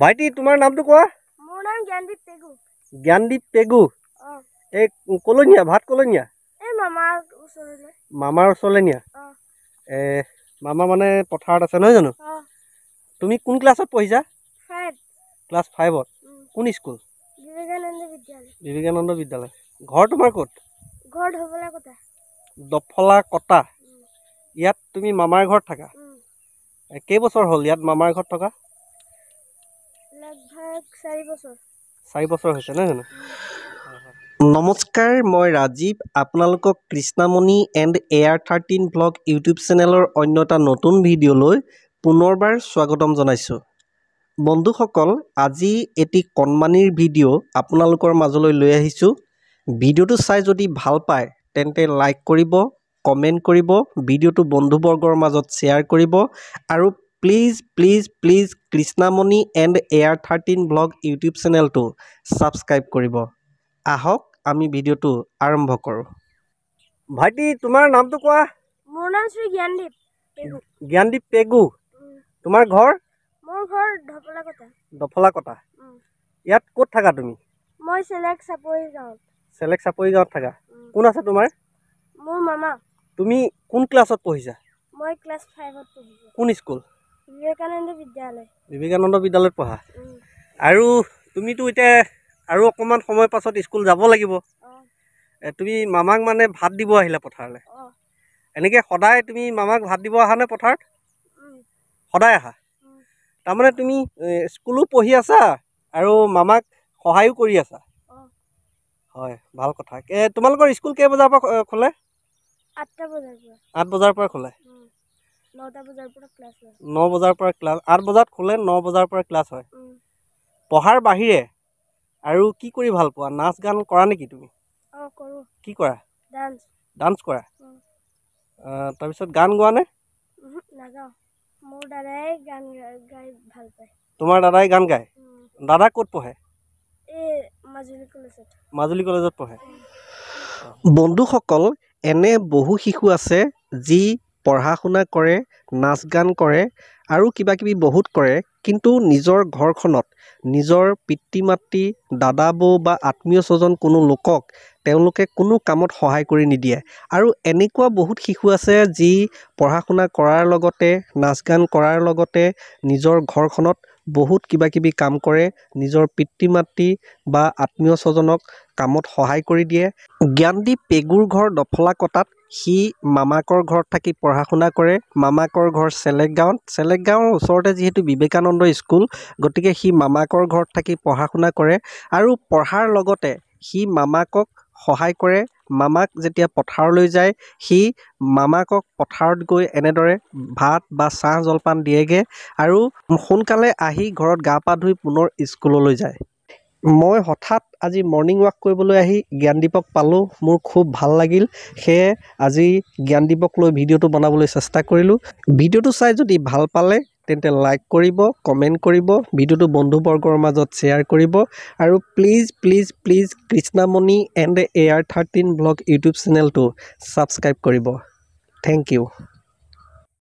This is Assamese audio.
ভাইটি তোমাৰ নামটো কোৱা মোৰ নাম জ্ঞানদীপ পেগু জ্ঞানদীপ পেগু এই কলনীয়া ভাত কলনীয়া মামাৰ ওচৰলে নিয়া এ মামা মানে পথাৰত আছে নহয় জানো তুমি কোন ক্লাছত পঢ়িছা ক্লাছ ফাইভত কোন স্কুল বিবেকানন্দ বিদ্যালয় ঘৰ তোমাৰ ক'ত দফলা কটা ইয়াত তুমি মামাৰ ঘৰত থাকা কেইবছৰ হ'ল ইয়াত মামাৰ ঘৰত থকা নমস্কাৰ মই ৰাজীৱ আপোনালোকক Krishnamani and A R thirteen blog YouTube চেনেলৰ অন্য এটা নতুন ভিডিঅ'লৈ পুনৰবাৰ স্বাগতম জনাইছোঁ বন্ধুসকল আজি এটি কণমানিৰ ভিডিঅ' আপোনালোকৰ মাজলৈ লৈ আহিছোঁ ভিডিঅ'টো চাই যদি ভাল পায় তেন্তে লাইক কৰিব কমেণ্ট কৰিব ভিডিঅ'টো বন্ধুবৰ্গৰ মাজত শ্বেয়াৰ কৰিব আৰু please please please Krishnamani and air thirteen blog YouTube চেনেলটো ছাবস্ক্ৰাইব কৰিব আহক আমি ভিডিঅ'টো আৰম্ভ কৰোঁ ভাইটি তোমাৰ নামটো কোৱা মোৰ নাম শ্ৰী জ্ঞানদীপ জ্ঞানদীপ পেগু তোমাৰ ঘৰ মোৰ ঘৰ ডফলা কটা ডফলা কটা ইয়াত ক'ত থাকা তুমি মই চেলেক চাপৰি গাঁৱত চেলেক চাপৰি গাঁৱত থাকা কোন আছে তোমাৰ মোৰ মামা তুমি কোন ক্লাছত পঢ়িছা মই ক্লাছ ফাইভত পঢ়িছোঁ কোন স্কুল বিবেকানন্দ বিদ্যালয় বিবেকানন্দ বিদ্যালয়ত পঢ়া আৰু তুমিতো এতিয়া আৰু অকণমান সময় পাছত স্কুল যাব লাগিব তুমি মামাক মানে ভাত দিব আহিলা পথাৰলৈ এনেকে সদায় তুমি মামাক ভাত দিব আহানে পথাৰত সদায় আহা তাৰমানে তুমি স্কুলো পঢ়ি আছা আৰু মামাক সহায়ো কৰি আছা হয় ভাল কথা তোমালোকৰ স্কুল কেই বজাৰ পৰা খোলে আঠ বজাৰ পৰা খোলে ন বজাৰ পৰা ক্লাছ আঠ বজাত খোলে ন বজাৰ পৰা ক্লাছ হয় পঢ়াৰ বাহিৰে আৰু কি কৰি ভাল পোৱা নাচ গান কৰা নেকি তুমি কি কৰা ডান্স কৰা তাৰপিছত গান গোৱা নে তোমাৰ দাদাই গান গায় দাদা ক'ত পঢ়ে মাজুলী কলেজত পঢ়ে বন্ধুসকল এনে বহু শিশু আছে যি পঢ়া শুনা কৰে নাচ গান কৰে আৰু কিবা কিবি বহুত কৰে কিন্তু নিজৰ ঘৰখনত নিজৰ পিতৃ মাতৃ দাদা বৌ বা আত্মীয় স্বজন কোনো লোকক তেওঁলোকে কোনো কামত সহায় কৰি নিদিয়ে আৰু এনেকুৱা বহুত শিশু আছে যি পঢ়া শুনা কৰাৰ লগতে নাচ গান কৰাৰ লগতে নিজৰ ঘৰখনত বহুত কিবা কিবি কাম কৰে নিজৰ পিতৃ মাতৃ বা আত্মীয় স্বজনক কামত সহায় কৰি দিয়ে জ্ঞানদীপ পেগুৰ ঘৰ দফলা কটাত সি মামাকৰ ঘৰত থাকি পঢ়া শুনা কৰে মামাকৰ ঘৰ চেলেক গাঁৱত চেলেক গাঁৱৰ ওচৰতে যিহেতু বিবেকানন্দ স্কুল গতিকে সি মামাকৰ ঘৰত থাকি পঢ়া শুনা কৰে আৰু পঢ়াৰ লগতে সি মামাকক সহায় কৰে মামাক যেতিয়া পথাৰলৈ যায় সি মামাকক পথাৰত গৈ এনেদৰে ভাত বা চাহ জলপান দিয়েগৈ আৰু সোনকালে আহি ঘৰত গা পা ধুই পুনৰ স্কুললৈ যায় মই হঠাৎ আজি মৰ্ণিং ৱাক কৰিবলৈ আহি জ্ঞানদীপক পালোঁ মোৰ খুব ভাল লাগিল সেয়ে আজি জ্ঞানদীপক লৈ ভিডিঅ'টো বনাবলৈ চেষ্টা কৰিলোঁ ভিডিঅ'টো চাই যদি ভাল পালে তেন্তে লাইক কৰিব কমেণ্ট কৰিব ভিডিঅ'টো বন্ধুবৰ্গৰ মাজত শ্বেয়াৰ কৰিব আৰু please please please Krishnamani and A R thirteen blog YouTube চেনেলটো ছাবস্ক্ৰাইব কৰিব থেংক ইউ